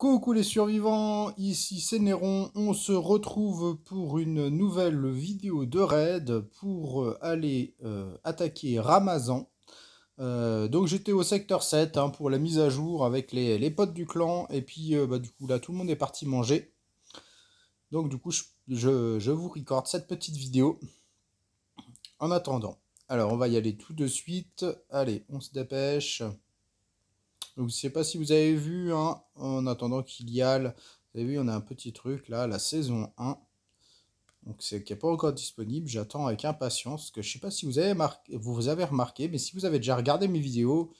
Coucou les survivants, ici c'est Néron, on se retrouve pour une nouvelle vidéo de raid pour euh, aller euh, attaquer Ramazan. Euh, donc j'étais au secteur 7 hein, pour la mise à jour avec les, potes du clan et puis bah, du coup là tout le monde est parti manger. Donc du coup je, je vous recorde cette petite vidéo en attendant. Alors on va y aller tout de suite, allez on se dépêche je ne sais pas si vous avez vu, hein, en attendant qu'il y a, vous avez vu, on a un petit truc là, la saison 1. Donc, c'est qui n'est pas encore disponible. J'attends avec impatience. Que je ne sais pas si vous avez, marqué, vous avez remarqué, mais si vous avez déjà regardé mes vidéos,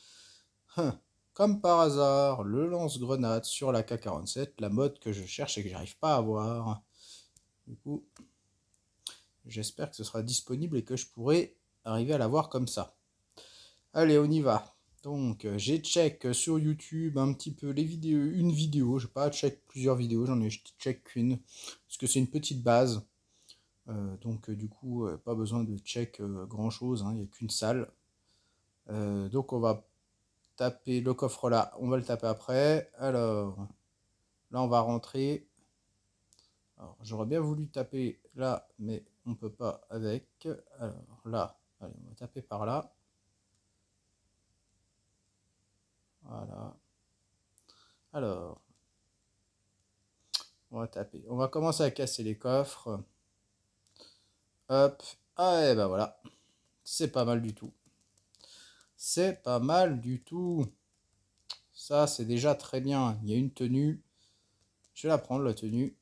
hein, comme par hasard, le lance-grenade sur la K47, la mode que je cherche et que j'arrive pas à avoir. Du coup, j'espère que ce sera disponible et que je pourrai arriver à l'avoir comme ça. Allez, on y va. Donc euh, j'ai check euh, sur YouTube un petit peu les vidéos, une vidéo, je n'ai pas check plusieurs vidéos, j'en ai check qu'une, parce que c'est une petite base. Euh, donc du coup, pas besoin de check grand chose, hein, il n'y a qu'une salle. donc on va taper le coffre là, on va le taper après. Alors, là on va rentrer. Alors j'aurais bien voulu taper là, mais on ne peut pas avec. Alors là, allez, on va taper par là. Alors, on va taper. On va commencer à casser les coffres. Hop. Ah, et ben bah voilà. C'est pas mal du tout. C'est pas mal du tout. Ça, c'est déjà très bien. Il y a une tenue. Je vais la prendre, la tenue.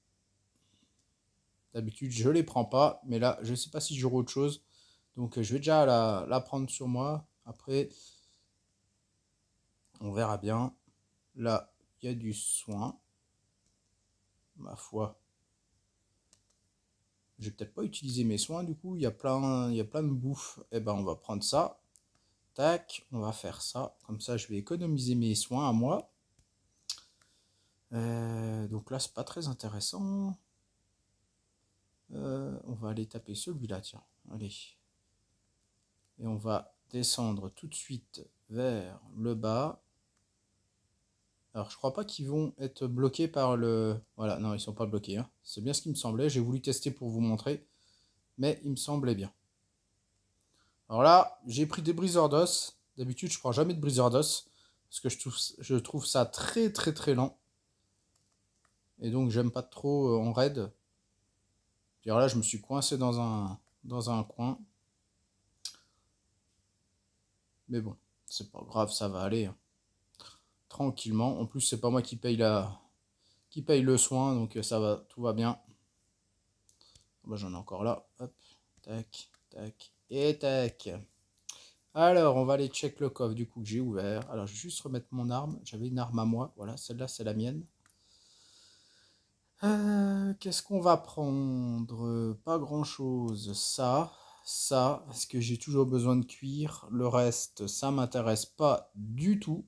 D'habitude, je ne les prends pas. Mais là, je ne sais pas si j'aurai autre chose. Donc, je vais déjà la, la prendre sur moi. Après, on verra bien. Là, il y a du soin. Ma foi. Je vais peut-être pas utiliser mes soins, du coup, il y a plein, il y plein de bouffe. Eh ben, on va prendre ça. Tac, on va faire ça. Comme ça, je vais économiser mes soins à moi. Euh, donc là, c'est pas très intéressant. Euh, on va aller taper celui-là, tiens. Allez. Et on va descendre tout de suite vers le bas. Alors, je crois pas qu'ils vont être bloqués par le... Voilà, non, ils sont pas bloqués. Hein. C'est bien ce qui me semblait. J'ai voulu tester pour vous montrer. Mais il me semblait bien. Alors là, j'ai pris des briseurs d'os. D'habitude, je prends jamais de briseurs d'os. Parce que je trouve, je trouve ça très très très lent. Et donc, j'aime pas trop euh, en raid. dire, là, je me suis coincé dans un, dans un coin. Mais bon, c'est pas grave, ça va aller. Hein tranquillement. En plus, c'est pas moi qui paye la qui paye le soin, donc euh, ça va, tout va bien. Bah, j'en ai encore là. Hop, tac, tac et tac. Alors, on va aller check le coffre du coup que j'ai ouvert. Alors, je vais juste remettre mon arme. J'avais une arme à moi. Voilà, celle-là, c'est la mienne. Euh, qu'est-ce qu'on va prendre Pas grand-chose. Ça, ça, parce que j'ai toujours besoin de cuir. Le reste, ça m'intéresse pas du tout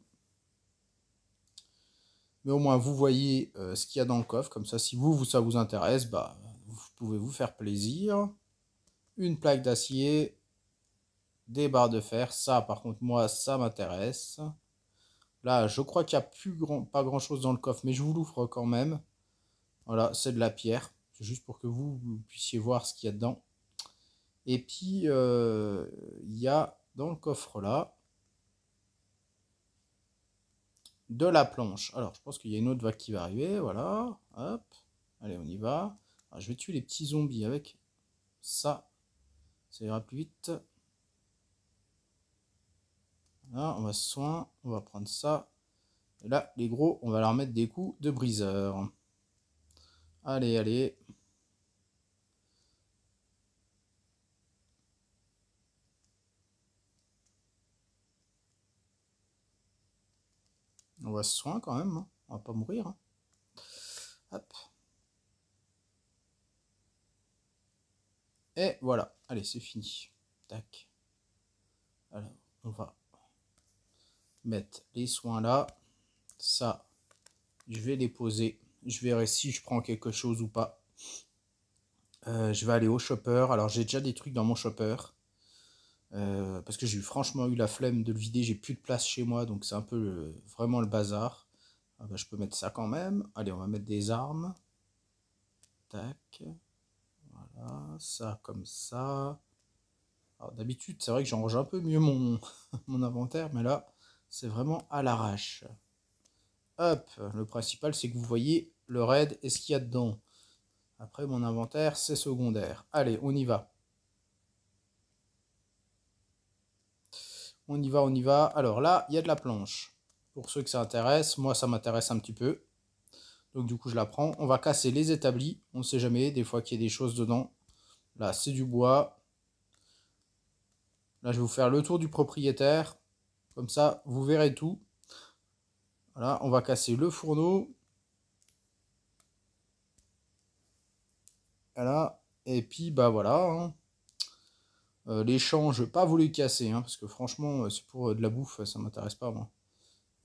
mais au moins vous voyez euh, ce qu'il y a dans le coffre, comme ça si vous, ça vous intéresse, bah, vous pouvez vous faire plaisir. Une plaque d'acier, des barres de fer, ça par contre moi ça m'intéresse. Là je crois qu'il n'y a plus grand, pas grand chose dans le coffre, mais je vous l'ouvre quand même. Voilà, c'est de la pierre, C'est juste pour que vous, puissiez voir ce qu'il y a dedans. Et puis euh, il y a dans le coffre là, de la planche. Alors, je pense qu'il y a une autre vague qui va arriver. Voilà. Hop. Allez, on y va. je vais tuer les petits zombies avec ça. Ça ira plus vite. Là, on va soin. On va prendre ça. Et là, les gros, on va leur mettre des coups de briseur. Allez, allez. On va se soin quand même, hein. on va pas mourir. Hein. Hop. Et voilà, allez, c'est fini. Tac. Alors, on va mettre les soins là. Ça, je vais les poser. Je verrai si je prends quelque chose ou pas. Euh, je vais aller au shopper. Alors, j'ai déjà des trucs dans mon shopper. Euh, parce que j'ai franchement eu la flemme de le vider, j'ai plus de place chez moi, donc c'est un peu vraiment le bazar. Ah bah, je peux mettre ça quand même. Allez, on va mettre des armes. Tac. Voilà, ça comme ça. d'habitude, c'est vrai que j'arrange un peu mieux mon, mon inventaire, mais là, c'est vraiment à l'arrache. Hop, le principal, c'est que vous voyez le raid et ce qu'il y a dedans. Après, mon inventaire, c'est secondaire. Allez, on y va. On y va, on y va. Alors là, il y a de la planche. Pour ceux que ça intéresse, moi ça m'intéresse un petit peu. Donc du coup, je la prends. On va casser les établis. On ne sait jamais, des fois qu'il y a des choses dedans. Là, c'est du bois. Là, je vais vous faire le tour du propriétaire. Comme ça, vous verrez tout. Voilà, on va casser le fourneau. Voilà. Et puis, bah voilà. Hein ne euh, L'échange, pas vous les casser, hein, parce que franchement, euh, c'est pour euh, de la bouffe, ça m'intéresse pas moi.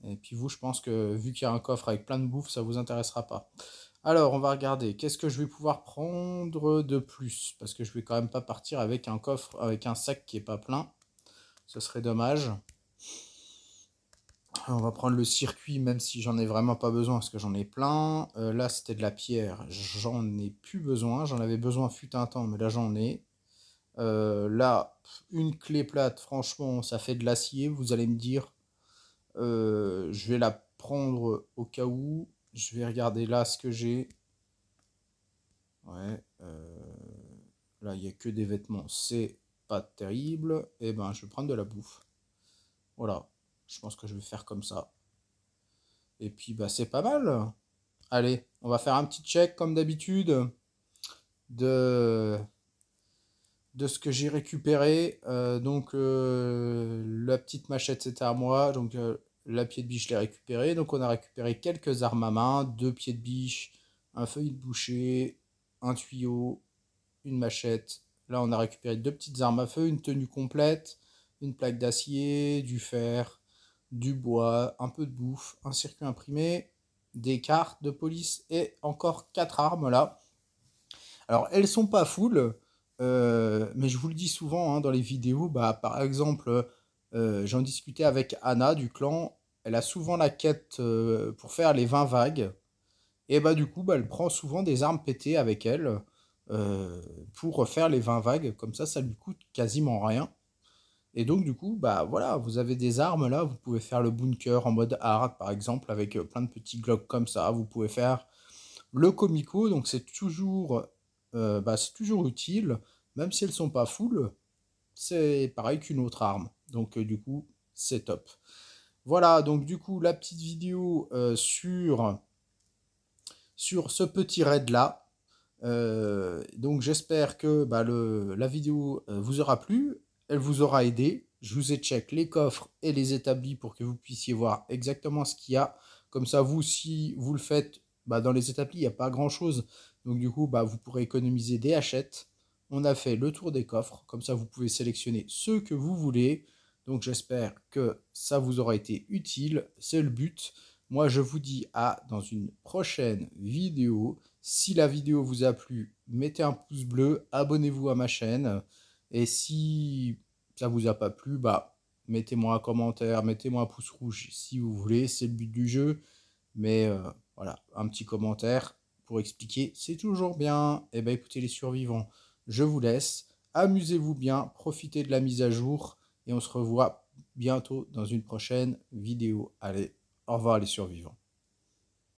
Et puis vous, je pense que vu qu'il y a un coffre avec plein de bouffe, ça vous intéressera pas. Alors, on va regarder. Qu'est-ce que je vais pouvoir prendre de plus Parce que je vais quand même pas partir avec un coffre, avec un sac qui est pas plein. Ce serait dommage. On va prendre le circuit, même si j'en ai vraiment pas besoin, parce que j'en ai plein. là, c'était de la pierre. J'en ai plus besoin. J'en avais besoin fut un temps, mais là, j'en ai. Euh, là, une clé plate, franchement, ça fait de l'acier. Vous allez me dire, euh, je vais la prendre au cas où. Je vais regarder là ce que j'ai. Ouais. Euh, là, il n'y a que des vêtements. C'est pas terrible. Et eh ben, je vais prendre de la bouffe. Voilà. Je pense que je vais faire comme ça. Et puis, bah, c'est pas mal. Allez, on va faire un petit check comme d'habitude de de ce que j'ai récupéré. Euh, donc euh, la petite machette c'était à moi, donc euh, la pied de biche je l'ai récupéré. Donc on a récupéré quelques armes à main, deux pieds de biche, un feuille de boucher, un tuyau, une machette. Là on a récupéré deux petites armes à feu, une tenue complète, une plaque d'acier, du fer, du bois, un peu de bouffe, un circuit imprimé, des cartes de police et encore quatre armes là. Alors elles sont pas foules euh, mais je vous le dis souvent hein, dans les vidéos, bah, par exemple, euh, j'en discutais avec Anna du clan, elle a souvent la quête euh, pour faire les 20 vagues, et bah du coup, bah, elle prend souvent des armes pétées avec elle pour faire les 20 vagues, comme ça, ça lui coûte quasiment rien. Et donc du coup, bah voilà, vous avez des armes là, vous pouvez faire le bunker en mode hard par exemple, avec plein de petits glocks comme ça, vous pouvez faire le comico, donc c'est toujours euh, bah, c'est toujours utile, même si elles sont pas full, c'est pareil qu'une autre arme. Donc euh, du coup, c'est top. Voilà, donc du coup, la petite vidéo euh, sur, sur ce petit raid là. donc j'espère que bah, la vidéo vous aura plu, elle vous aura aidé. Je vous ai check les coffres et les établis pour que vous puissiez voir exactement ce qu'il y a. Comme ça, vous, si vous le faites, bah, dans les établis, il n'y a pas grand-chose. Donc du coup, bah, vous pourrez économiser des hachettes. On a fait le tour des coffres, comme ça vous pouvez sélectionner ceux que vous voulez. Donc j'espère que ça vous aura été utile, c'est le but. Moi je vous dis à dans une prochaine vidéo. Si la vidéo vous a plu, mettez un pouce bleu, abonnez-vous à ma chaîne. Et si ça vous a pas plu, bah mettez-moi un commentaire, mettez-moi un pouce rouge si vous voulez, c'est le but du jeu. Mais euh, voilà, un petit commentaire, pour expliquer, c'est toujours bien. et eh ben écoutez les survivants, je vous laisse. Amusez-vous bien, profitez de la mise à jour et on se revoit bientôt dans une prochaine vidéo. Allez, au revoir les survivants.